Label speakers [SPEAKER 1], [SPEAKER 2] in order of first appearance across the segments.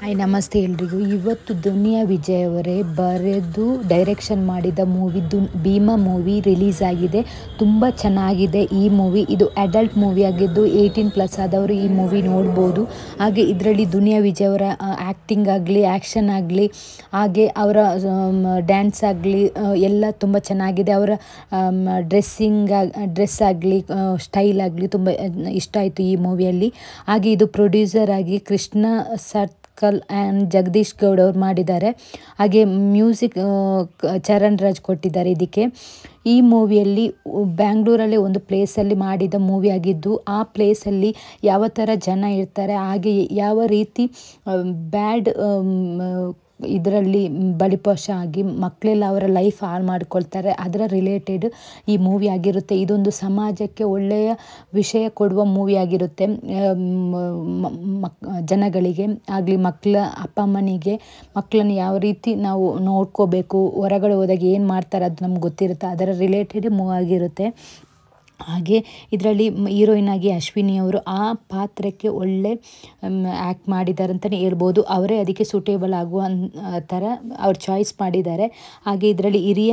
[SPEAKER 1] hi ನಮಸ್ತೆ ಎಲ್ರಿಗೂ ಇವತ್ತು ದುನಿಯಾ ವಿಜಯ್ ಅವರೇ ಬರೆದು ಡೈರೆಕ್ಷನ್ ಮಾಡಿದ ಮೂವಿ ದು ಭೀಮಾ ಮೂವಿ ರಿಲೀಸ್ ಆಗಿದೆ ತುಂಬ ಚೆನ್ನಾಗಿದೆ ಈ ಮೂವಿ ಇದು ಅಡಲ್ಟ್ ಮೂವಿ ಆಗಿದ್ದು ಏಯ್ಟೀನ್ ಪ್ಲಸ್ ಆದವರು ಈ ಮೂವಿ ನೋಡ್ಬೋದು ಹಾಗೆ ಇದರಲ್ಲಿ ದುನಿಯಾ ವಿಜಯ್ ಅವರ ಆ್ಯಕ್ಟಿಂಗ್ ಆಗಲಿ ಆ್ಯಕ್ಷನ್ ಆಗಲಿ ಹಾಗೆ ಅವರ ಡ್ಯಾನ್ಸ್ ಆಗಲಿ ಎಲ್ಲ ತುಂಬ ಚೆನ್ನಾಗಿದೆ ಅವರ ಡ್ರೆಸ್ಸಿಂಗ್ ಡ್ರೆಸ್ ಆಗಲಿ ಸ್ಟೈಲ್ ಆಗಲಿ ತುಂಬ ಇಷ್ಟ ಆಯಿತು ಈ ಮೂವಿಯಲ್ಲಿ ಹಾಗೆ ಇದು ಪ್ರೊಡ್ಯೂಸರ್ ಆಗಿ ಕೃಷ್ಣ ಸರ್ ಕಲ್ ಆ್ಯಂಡ್ ಜಗದೀಶ್ ಗೌಡ್ ಅವ್ರು ಮಾಡಿದ್ದಾರೆ ಹಾಗೆ ಮ್ಯೂಸಿಕ್ ಚರಣ್ ರಾಜ್ ಕೊಟ್ಟಿದ್ದಾರೆ ಇದಕ್ಕೆ ಈ ಮೂವಿಯಲ್ಲಿ ಬ್ಯಾಂಗ್ಳೂರಲ್ಲಿ ಒಂದು ಪ್ಲೇಸಲ್ಲಿ ಮಾಡಿದ ಮೂವಿ ಆಗಿದ್ದು ಆ ಪ್ಲೇಸಲ್ಲಿ ಯಾವ ಥರ ಜನ ಇರ್ತಾರೆ ಹಾಗೆ ಯಾವ ರೀತಿ ಬ್ಯಾಡ್ ಇದರಲ್ಲಿ ಬಲಿಪೋಷ ಆಗಿ ಮಕ್ಕಳೆಲ್ಲ ಅವರ ಲೈಫ್ ಹಾಳು ಮಾಡ್ಕೊಳ್ತಾರೆ ಅದರ ರಿಲೇಟೆಡ್ ಈ ಮೂವಿ ಆಗಿರುತ್ತೆ ಇದೊಂದು ಸಮಾಜಕ್ಕೆ ಒಳ್ಳೆಯ ವಿಷಯ ಕೊಡುವ ಮೂವಿ ಆಗಿರುತ್ತೆ ಮಕ್ ಜನಗಳಿಗೆ ಆಗಲಿ ಮಕ್ಕಳ ಅಪ್ಪ ಅಮ್ಮನಿಗೆ ಮಕ್ಕಳನ್ನು ಯಾವ ರೀತಿ ನಾವು ನೋಡ್ಕೋಬೇಕು ಹೊರಗಡೆ ಹೋದಾಗ ಏನು ಮಾಡ್ತಾರೆ ಅದು ನಮ್ಗೆ ಗೊತ್ತಿರುತ್ತೆ ಅದರ ರಿಲೇಟೆಡ್ ಮೂವಿ ಆಗಿರುತ್ತೆ ಹಾಗೆ ಇದರಲ್ಲಿ ಹೀರೋಯಿನ್ ಆಗಿ ಅಶ್ವಿನಿ ಅವರು ಆ ಪಾತ್ರಕ್ಕೆ ಒಳ್ಳೆ ಆ್ಯಕ್ಟ್ ಮಾಡಿದ್ದಾರೆ ಅಂತಲೇ ಹೇಳ್ಬೋದು ಅವರೇ ಅದಕ್ಕೆ ಸೂಟೇಬಲ್ ಆಗುವ ಥರ ಅವ್ರು ಚಾಯ್ಸ್ ಮಾಡಿದ್ದಾರೆ ಹಾಗೆ ಇದರಲ್ಲಿ ಹಿರಿಯ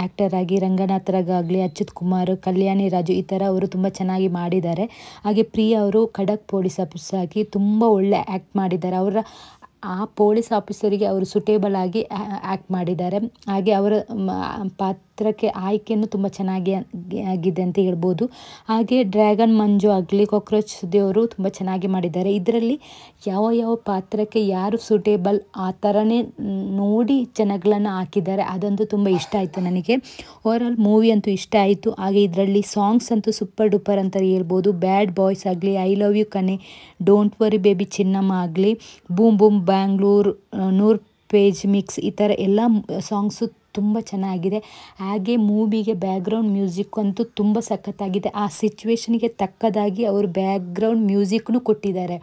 [SPEAKER 1] ಆ್ಯಕ್ಟರ್ ಆಗಿ ರಂಗನಾಥರಾಗಲಿ ಅಚ್ಯುತ್ ಕುಮಾರ್ ಕಲ್ಯಾಣಿ ರಾಜು ಈ ಥರ ಅವರು ತುಂಬ ಚೆನ್ನಾಗಿ ಮಾಡಿದ್ದಾರೆ ಹಾಗೆ ಪ್ರಿಯಾ ಅವರು ಖಡಕ್ ಪೊಲೀಸ್ ಆಫೀಸ್ ಆಗಿ ತುಂಬ ಒಳ್ಳೆ ಆ್ಯಕ್ಟ್ ಮಾಡಿದ್ದಾರೆ ಅವರ ಆ ಪೊಲೀಸ್ ಆಫೀಸರಿಗೆ ಅವರು ಸೂಟೇಬಲ್ ಆಗಿ ಆ್ಯಕ್ಟ್ ಮಾಡಿದ್ದಾರೆ ಹಾಗೆ ಅವರ ಪಾತ್ರಕ್ಕೆ ಆಯ್ಕೆಯನ್ನು ತುಂಬ ಚೆನ್ನಾಗಿ ಆಗಿದೆ ಅಂತ ಹೇಳ್ಬೋದು ಹಾಗೆ ಡ್ರ್ಯಾಗನ್ ಮಂಜು ಆಗಲಿ ಕಾಕ್ರೋಚ್ ಸುದ್ದಿ ತುಂಬ ಚೆನ್ನಾಗಿ ಮಾಡಿದ್ದಾರೆ ಇದರಲ್ಲಿ ಯಾವ ಯಾವ ಪಾತ್ರಕ್ಕೆ ಯಾರು ಸೂಟೇಬಲ್ ಆ ಥರನೇ ನೋಡಿ ಜನಗಳನ್ನು ಹಾಕಿದ್ದಾರೆ ಅದಂತೂ ತುಂಬ ಇಷ್ಟ ಆಯಿತು ನನಗೆ ಓವರ್ ಆಲ್ ಮೂವಿ ಅಂತೂ ಇಷ್ಟ ಆಯಿತು ಹಾಗೆ ಇದರಲ್ಲಿ ಸಾಂಗ್ಸ್ ಅಂತೂ ಸೂಪರ್ ಡೂಪರ್ ಅಂತ ಹೇಳ್ಬೋದು ಬ್ಯಾಡ್ ಬಾಯ್ಸ್ ಆಗಲಿ ಐ ಲವ್ ಯು ಕನೆ ಡೋಂಟ್ ವರಿ ಬೇಬಿ ಚಿನ್ನಮ್ಮ ಆಗಲಿ ಬೂಮ್ ಬೂಮ್ ಬ್ಯಾಂಗ್ಳೂರ್ ನೂರ್ ಪೇಜ್ ಮಿಕ್ಸ್ ಈ ಥರ ಎಲ್ಲ ಸಾಂಗ್ಸು ತುಂಬ ಚೆನ್ನಾಗಿದೆ ಹಾಗೆ ಮೂವಿಗೆ ಬ್ಯಾಗ್ರೌಂಡ್ ಮ್ಯೂಸಿಕ್ ಅಂತೂ ತುಂಬ ಸಖತ್ತಾಗಿದೆ ಆ ಸಿಚುವೇಶನ್ಗೆ ತಕ್ಕದಾಗಿ ಅವರು ಬ್ಯಾಗ್ರೌಂಡ್ ಮ್ಯೂಸಿಕ್ನು ಕೊಟ್ಟಿದ್ದಾರೆ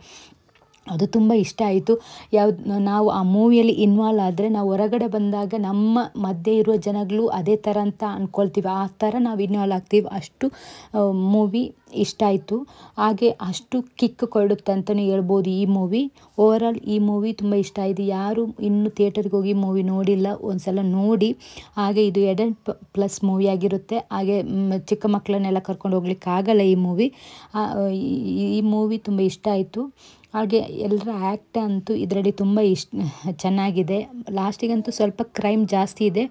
[SPEAKER 1] ಅದು ತುಂಬ ಇಷ್ಟ ಆಯಿತು ಯಾವ್ದು ನಾವು ಆ ಮೂವಿಯಲ್ಲಿ ಇನ್ವಾಲ್ವ್ ಆದರೆ ನಾವು ಹೊರಗಡೆ ಬಂದಾಗ ನಮ್ಮ ಮಧ್ಯೆ ಇರುವ ಜನಗಳು ಅದೇ ಥರ ಅಂತ ಅಂದ್ಕೊಳ್ತೀವಿ ಆ ಥರ ನಾವು ಇನ್ವಾಲ್ವ್ ಆಗ್ತೀವಿ ಅಷ್ಟು ಮೂವಿ ಇಷ್ಟ ಆಯಿತು ಹಾಗೆ ಅಷ್ಟು ಕಿಕ್ ಕೊಡುತ್ತೆ ಅಂತಲೇ ಹೇಳ್ಬೋದು ಈ ಮೂವಿ ಓವರ್ ಆಲ್ ಈ ಮೂವಿ ತುಂಬ ಇಷ್ಟ ಆಯಿತು ಯಾರು ಇನ್ನೂ ಥಿಯೇಟರ್ಗೆ ಹೋಗಿ ಮೂವಿ ನೋಡಿಲ್ಲ ಒಂದು ಸಲ ನೋಡಿ ಹಾಗೆ ಇದು ಎಡನ್ ಪ್ಲಸ್ ಮೂವಿ ಆಗಿರುತ್ತೆ ಹಾಗೆ ಚಿಕ್ಕ ಮಕ್ಕಳನ್ನೆಲ್ಲ ಕರ್ಕೊಂಡು ಆಗಲ್ಲ ಈ ಮೂವಿ ಈ ಮೂವಿ ತುಂಬ ಇಷ್ಟ ಆಯಿತು ಹಾಗೆ ಎಲ್ಲರ ಆ್ಯಕ್ಟ್ ಅಂತೂ ಇದರಲ್ಲಿ ತುಂಬ ಇಷ್ಟ ಚೆನ್ನಾಗಿದೆ ಲಾಸ್ಟಿಗಂತೂ ಸ್ವಲ್ಪ ಕ್ರೈಮ್ ಜಾಸ್ತಿ ಇದೆ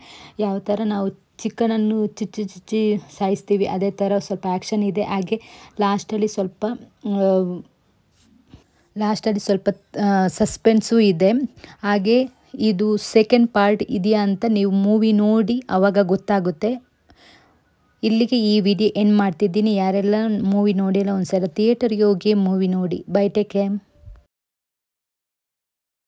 [SPEAKER 1] ಯಾವ ಥರ ನಾವು ಚಿಕನನ್ನು ಚುಚ್ಚಿ ಚುಚ್ಚಿ ಸಾಯಿಸ್ತೀವಿ ಅದೇ ಥರ ಸ್ವಲ್ಪ ಆ್ಯಕ್ಷನ್ ಇದೆ ಹಾಗೆ ಲಾಸ್ಟಲ್ಲಿ ಸ್ವಲ್ಪ ಲಾಸ್ಟಲ್ಲಿ ಸ್ವಲ್ಪ ಸಸ್ಪೆನ್ಸು ಇದೆ ಹಾಗೆ ಇದು ಸೆಕೆಂಡ್ ಪಾರ್ಟ್ ಇದೆಯಾ ಅಂತ ನೀವು ಮೂವಿ ನೋಡಿ ಅವಾಗ ಗೊತ್ತಾಗುತ್ತೆ ಇಲ್ಲಿಗೆ ಈ ವಿಡಿಯೋ ಎಂಡ್ ಮಾಡ್ತಿದ್ದೀನಿ ಯಾರೆಲ್ಲ ಮೂವಿ ನೋಡಿಲ್ಲ ಸಲ ಥಿಯೇಟರ್ಗೆ ಹೋಗಿ ಮೂವಿ ನೋಡಿ ಬೈಟೆ ಕ್ಯಾಮ್